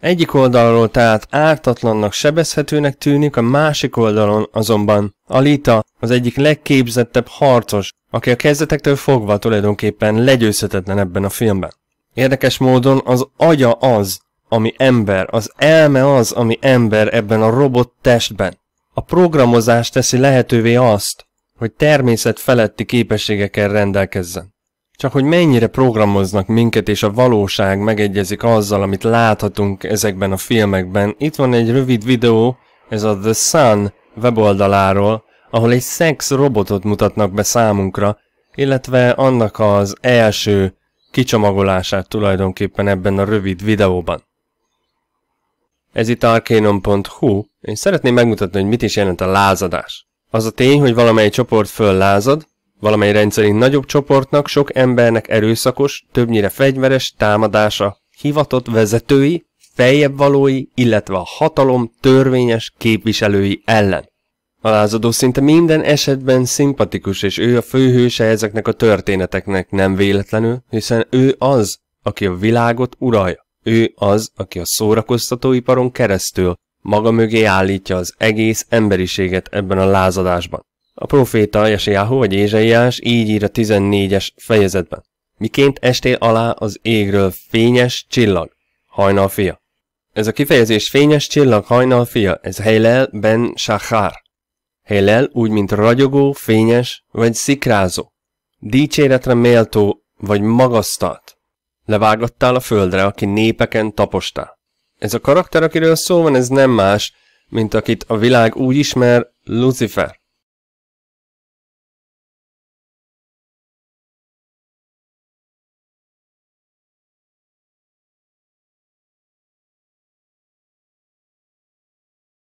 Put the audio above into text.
Egyik oldalról tehát ártatlannak, sebezhetőnek tűnik, a másik oldalon azonban Alita az egyik legképzettebb harcos, aki a kezdetektől fogva tulajdonképpen legyőzhetetlen ebben a filmben. Érdekes módon az agya az, ami ember, az elme az, ami ember ebben a robot testben. A programozás teszi lehetővé azt, hogy természet feletti képességekkel rendelkezzen. Csak hogy mennyire programoznak minket, és a valóság megegyezik azzal, amit láthatunk ezekben a filmekben. Itt van egy rövid videó, ez a The Sun weboldaláról, ahol egy szex robotot mutatnak be számunkra, illetve annak az első kicsomagolását tulajdonképpen ebben a rövid videóban. Ez itt arcanon.hu, és szeretném megmutatni, hogy mit is jelent a lázadás. Az a tény, hogy valamely csoport föllázad, Valamely rendszerint nagyobb csoportnak sok embernek erőszakos, többnyire fegyveres támadása, hivatott vezetői, feljebb valói, illetve a hatalom törvényes képviselői ellen. A lázadó szinte minden esetben szimpatikus, és ő a főhőse ezeknek a történeteknek nem véletlenül, hiszen ő az, aki a világot uralja. Ő az, aki a szórakoztatóiparon keresztül maga mögé állítja az egész emberiséget ebben a lázadásban. A proféta Jesejáhu vagy Ézsaiás így ír a 14-es fejezetben. Miként estél alá az égről fényes csillag, hajnal fia. Ez a kifejezés fényes csillag hajnal fia, ez Heilel ben Shachar. Heilel úgy, mint ragyogó, fényes vagy szikrázó. Dicséretre méltó vagy magasztalt. Levágattál a földre, aki népeken tapostál. Ez a karakter, akiről szó van, ez nem más, mint akit a világ úgy ismer, Lucifer.